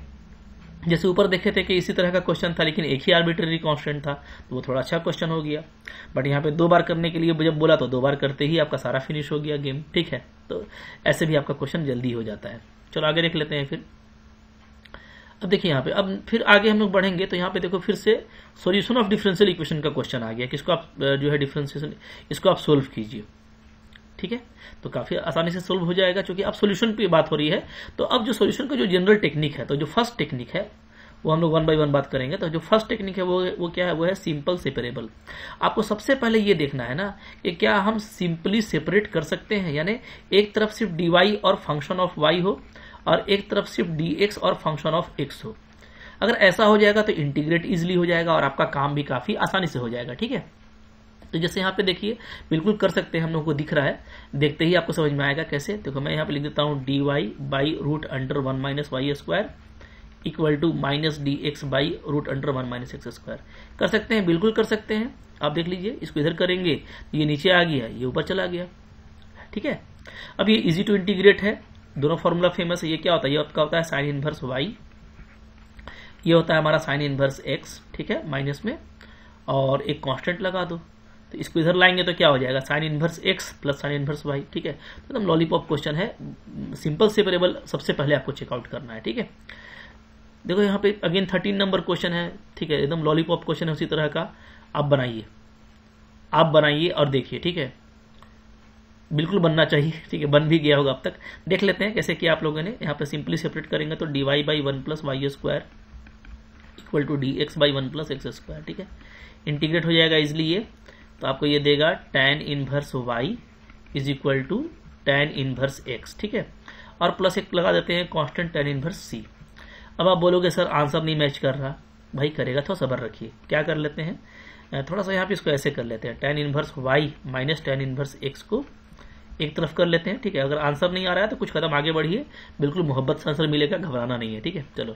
जैसे ऊपर देखे थे कि इसी तरह का क्वेश्चन था लेकिन एक ही आर्बिट्ररी कॉन्स्टेंट था तो वो थोड़ा अच्छा क्वेश्चन हो गया बट यहाँ पे दो बार करने के लिए जब बोला तो दो बार करते ही आपका सारा फिनिश हो गया गेम ठीक है तो ऐसे भी आपका क्वेश्चन जल्दी हो जाता है चलो आगे देख लेते हैं फिर अब देखिए यहाँ पे अब फिर आगे हम लोग बढ़ेंगे तो यहाँ पे देखो फिर से सॉल्यूशन ऑफ डिफरेंशियल इक्वेशन का क्वेश्चन आ गया कि इसको आप जो है डिफरेंशियल इसको आप सोल्व कीजिए ठीक है तो काफी आसानी से सोल्व हो जाएगा क्योंकि अब सोल्यूशन की बात हो रही है तो अब जो सोल्यूशन का जो जनरल टेक्निक है तो जो फर्स्ट टेक्निक है वो हम लोग वन बाई वन बात करेंगे तो जो फर्स्ट टेक्निक है वो वो क्या है वो है सिंपल सेपरेबल आपको सबसे पहले ये देखना है ना कि क्या हम सिंपली सेपरेट कर सकते हैं यानी एक तरफ सिर्फ डी वाई और फंक्शन ऑफ वाई हो और एक तरफ सिर्फ डी एक्स और फंक्शन ऑफ एक्स हो अगर ऐसा हो जाएगा तो इंटीग्रेट इजिली हो जाएगा और आपका काम भी काफी आसानी से हो जाएगा ठीक है तो जैसे यहाँ पे देखिए बिल्कुल कर सकते हैं हम लोग को दिख रहा है देखते ही आपको समझ में आएगा कैसे देखो मैं यहाँ पे लिख देता हूँ d Y by root under one minus y square equal to minus d x by root under one minus x square कर सकते हैं बिल्कुल कर सकते हैं आप देख लीजिए इसको इधर करेंगे तो ये नीचे आ गया ये ऊपर चला गया ठीक है अब ये इजी टू इंटीग्रेट है दोनों फॉर्मूला फेमस है ये क्या होता है ये आपका होता है साइन इनवर्स वाई ये होता है हमारा साइन इनवर्स एक्स ठीक है माइनस में और एक कांस्टेंट लगा दो तो इसको इधर लाएंगे तो क्या हो जाएगा sine inverse x plus sine inverse y ठीक है तो एकदम लॉलीपॉप क्वेश्चन है सिंपल सेपरेबल सबसे पहले आपको चेकआउट करना है ठीक है देखो यहाँ पे अगेन थर्टीन नंबर क्वेश्चन है ठीक है एकदम लॉलीपॉप क्वेश्चन है उसी तरह का आप बनाइए आप बनाइए और देखिए ठीक है बिल्कुल बनना चाहिए ठीक है बन भी गया होगा अब तक देख लेते हैं कैसे कि आप लोगों ने यहाँ पे सिंपली सेपरेट करेंगे तो d Y by one plus y square equal to d x by one plus x square ठीक है इंटीग्रेट हो जाएगा इजिली ये तो आपको ये देगा tan inverse y is equal to tan inverse x ठीक है और प्लस एक लगा देते हैं कॉन्स्टेंट tan इनवर्स सी अब आप बोलोगे सर आंसर नहीं मैच कर रहा भाई करेगा थोड़ा तो सबर रखिए क्या कर लेते हैं थोड़ा सा यहाँ पे इसको ऐसे कर लेते हैं tan inverse y minus tan inverse x को एक तरफ कर लेते हैं ठीक है अगर आंसर नहीं आ रहा है तो कुछ कदम आगे बढ़िए बिल्कुल मोहब्बत से आंसर मिलेगा घबराना नहीं है ठीक है चलो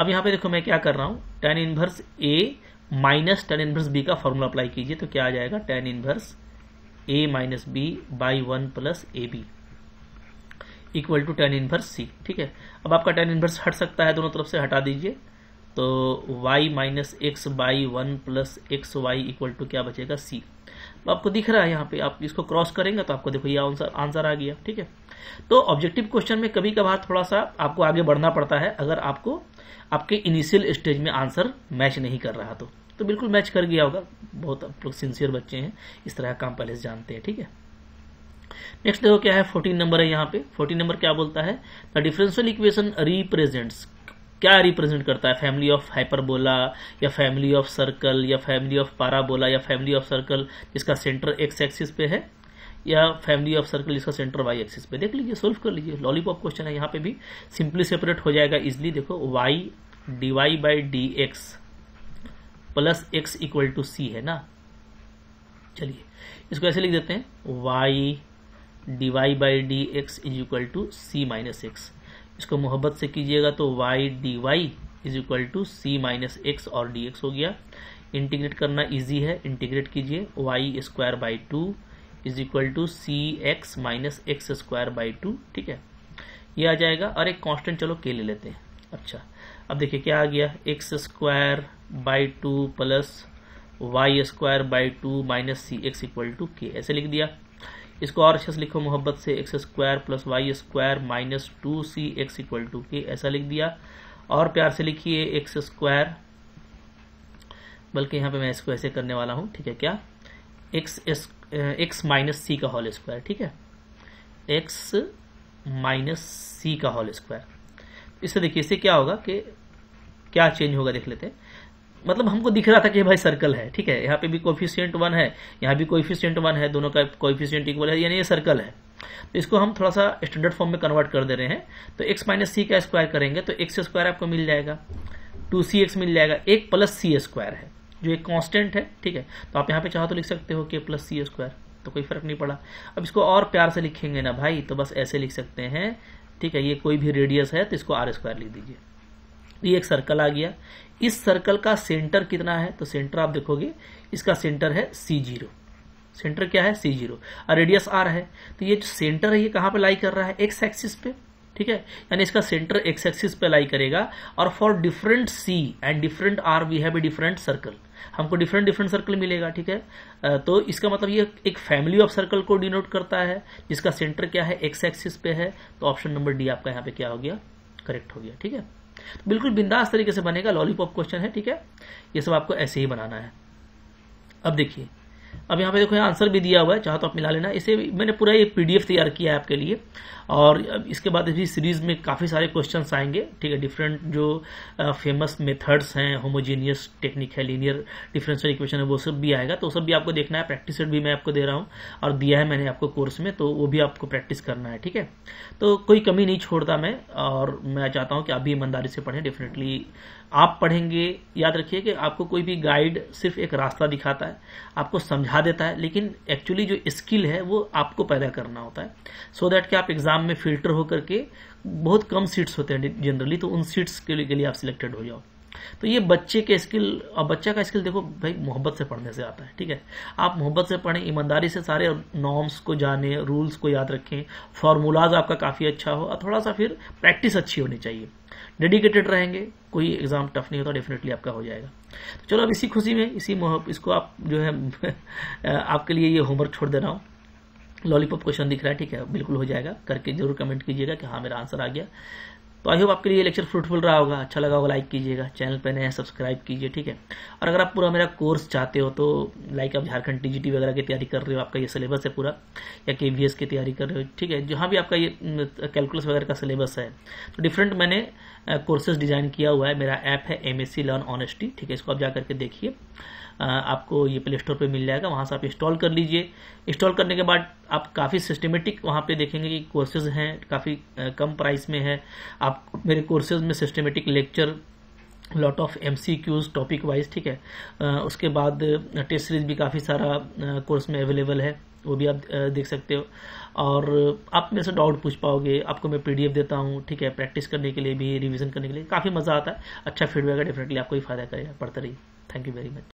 अब यहाँ पे देखो मैं क्या कर रहा हूँ tan inverse a minus tan inverse b का फॉर्मूला अप्लाई कीजिए तो क्या आ जाएगा tan inverse a minus b by one plus a b equal to tan inverse c ठीक है अब आपका टेन इनवर्स हट सकता है दोनों तरफ से हटा दीजिए तो y minus x by one plus x y equal to क्या बचेगा c आपको दिख रहा है यहाँ पे आप इसको क्रॉस करेंगे तो आपको देखो ये आंसर आंसर आ गया ठीक है तो ऑब्जेक्टिव क्वेश्चन में कभी कभार थोड़ा सा आपको आगे बढ़ना पड़ता है अगर आपको आपके इनिशियल स्टेज में आंसर मैच नहीं कर रहा तो तो बिल्कुल मैच कर गया होगा बहुत आप लोग सिंसियर बच्चे हैं इस तरह का काम पहले से जानते हैं ठीक है नेक्स्ट देखो क्या है फोर्टीन नंबर है यहाँ पे फोर्टीन नंबर क्या बोलता है द डिफरेंशियल इक्वेशन रिप्रेजेंट्स क्या रिप्रेजेंट करता है फैमिली ऑफ हाइपरबोला या फैमिली ऑफ सर्कल या फैमिली ऑफ पाराबोला या फैमिली ऑफ सर्कल जिसका सेंटर एक्स एक्सिस पे है या फैमिली ऑफ सर्कल इसका सेंटर वाई एक्सिस पे देख लीजिए सोल्व कर लीजिए लॉलीपॉप क्वेश्चन है यहाँ पे भी सिंपली सेपरेट हो जाएगा इजिली देखो y d Y by D x plus x equal to c है ना चलिए इसको ऐसे लिख देते हैं y d Y by D x is equal to c minus x इसको मोहब्बत से कीजिएगा तो y d y is equal to c minus x और डी एक्स हो गया इंटीग्रेट करना इजी है इंटीग्रेट कीजिए y square by two is equal to c x minus x square by two ठीक है ये आ जाएगा और एक कांस्टेंट चलो के ले लेते हैं अच्छा अब देखिए क्या आ गया x square by two plus y square by two minus c x equal to के ऐसे लिख दिया इसको और अच्छे से लिखो मोहब्बत से x square plus y square minus two c x equal to के ऐसा लिख दिया और प्यार से लिखिए एक्स स्क्वायर बल्कि यहाँ पे मैं इसको ऐसे करने वाला हूँ ठीक है क्या एक्स एक्स माइनस सी का होल स्क्वायर ठीक है एक्स माइनस सी का होल स्क्वायर इससे देखिए इससे क्या होगा कि क्या चेंज होगा देख लेते हैं मतलब हमको दिख रहा था कि भाई सर्कल है ठीक है यहाँ पे भी कोफिशियंट वन है यहाँ भी कोफिशियंट वन है दोनों का कोफिशियंट इक्वल है यानी ये सर्कल है तो इसको हम थोड़ा सा स्टैंडर्ड फॉर्म में कन्वर्ट कर दे रहे हैं तो एक्स माइनस सी का स्क्वायर करेंगे तो एक्स स्क्वायर आपको मिल जाएगा टू सी एक्स मिल जाएगा एक प्लस सी स्क्वायर है जो एक कांस्टेंट है ठीक है तो आप यहाँ पे चाहो तो लिख सकते हो के प्लस सी स्क्वायर तो कोई फर्क नहीं पड़ा अब इसको और प्यार से लिखेंगे ना भाई तो बस ऐसे लिख सकते हैं ठीक है ये कोई भी रेडियस है तो इसको आर स्क्वायर लिख दीजिए ये एक सर्कल आ गया इस सर्कल का सेंटर कितना है तो सेंटर आप देखोगे इसका सेंटर है सी जीरो सेंटर क्या है सी जीरो और रेडियस आर है तो ये जो सेंटर है ये कहाँ पे लाई कर रहा है एक्स एक्सिस पे ठीक है यानी इसका सेंटर एक्स एक्सिस पे लाई करेगा और for different c and different r we have a different circle हमको डिफरेंट डिफरेंट सर्कल मिलेगा ठीक है तो इसका मतलब ये एक फैमिली ऑफ सर्कल को डिनोट करता है जिसका सेंटर क्या है एक्स एक्सिस पे है तो ऑप्शन नंबर डी आपका यहाँ पे क्या हो गया करेक्ट हो गया ठीक है तो बिल्कुल बिंदास तरीके से बनेगा लॉलीपॉप क्वेश्चन है ठीक है ये सब आपको ऐसे ही बनाना है अब देखिए अब यहाँ पे देखो यहाँ आंसर भी दिया हुआ है चाहे तो आप मिला लेना इसे मैंने पूरा ये पीडीएफ तैयार किया है आपके लिए और इसके बाद इसी सीरीज में काफ़ी सारे क्वेश्चंस आएंगे ठीक है डिफरेंट जो फेमस मेथड्स हैं होमोजेनियस टेक्निक है लीनियर डिफरेंशियल इक्वेशन है वो सब भी आएगा तो सब भी आपको देखना है प्रैक्टिस सेट भी मैं आपको दे रहा हूँ और दिया है मैंने आपको कोर्स में तो वो भी आपको प्रैक्टिस करना है ठीक है तो कोई कमी नहीं छोड़ता मैं और मैं चाहता हूँ कि आप भी ईमानदारी से पढ़ें डेफिनेटली आप पढ़ेंगे याद रखिए कि आपको कोई भी गाइड सिर्फ एक रास्ता दिखाता है आपको समझा देता है लेकिन एक्चुअली जो स्किल है वो आपको पैदा करना होता है सो so दैट कि आप एग्जाम में फिल्टर होकर के बहुत कम सीट्स होते हैं जनरली तो उन सीट्स के लिए, के लिए आप सिलेक्टेड हो जाओ तो ये बच्चे के स्किल और बच्चा का स्किल देखो भाई मोहब्बत से पढ़ने से आता है ठीक है आप मोहब्बत से पढ़ें ईमानदारी से सारे नॉर्म्स को जाने रूल्स को याद रखें फॉर्मूलाज आपका काफ़ी अच्छा हो और थोड़ा सा फिर प्रैक्टिस अच्छी होनी चाहिए डेडिकेटेड रहेंगे कोई एग्जाम टफ नहीं होता डेफिनेटली आपका हो जाएगा तो चलो अब इसी खुशी में इसी इसको आप जो है आपके लिए ये होमवर्क छोड़ दे रहा हूँ लॉलीपॉप क्वेश्चन दिख रहा है ठीक है बिल्कुल हो जाएगा करके जरूर कमेंट कीजिएगा कि हाँ मेरा आंसर आ गया तो आई होप आपके लिए लेक्चर फ्रूटफुल रहा होगा अच्छा लगा होगा लाइक कीजिएगा चैनल पर नया सब्सक्राइब कीजिए ठीक है और अगर आप पूरा मेरा कोर्स चाहते हो तो लाइक आप झारखंड टी वगैरह की तैयारी कर रहे हो आपका ये सिलेबस है पूरा या के की तैयारी कर रहे हो ठीक है जहाँ भी आपका ये कैलकुलस वगैरह का सिलेबस है तो डिफरेंट मैंने कोर्सेज डिजाइन किया हुआ है मेरा ऐप है M S C learn honesty ठीक है इसको आप जा करके देखिए आपको ये प्ले स्टोर पर मिल जाएगा वहाँ से आप इंस्टॉल कर लीजिए इंस्टॉल करने के बाद आप काफ़ी सिस्टमेटिक वहाँ पे देखेंगे कि कोर्सेज हैं काफ़ी कम प्राइस में है आप मेरे कोर्सेज में systematic lecture lot of M C Qs topic wise ठीक है उसके बाद टेस्ट सीरीज भी काफ़ी सारा कोर्स में अवेलेबल है वो भी आप देख सकते हो और आप मेरे से डाउट पूछ पाओगे आपको मैं पीडीएफ देता हूँ ठीक है प्रैक्टिस करने के लिए भी रिवीजन करने के लिए काफ़ी मज़ा आता है अच्छा फीडबैक है डेफिनेटली आपको ही फायदा करेगा पढ़ते रहिए थैंक यू वेरी मच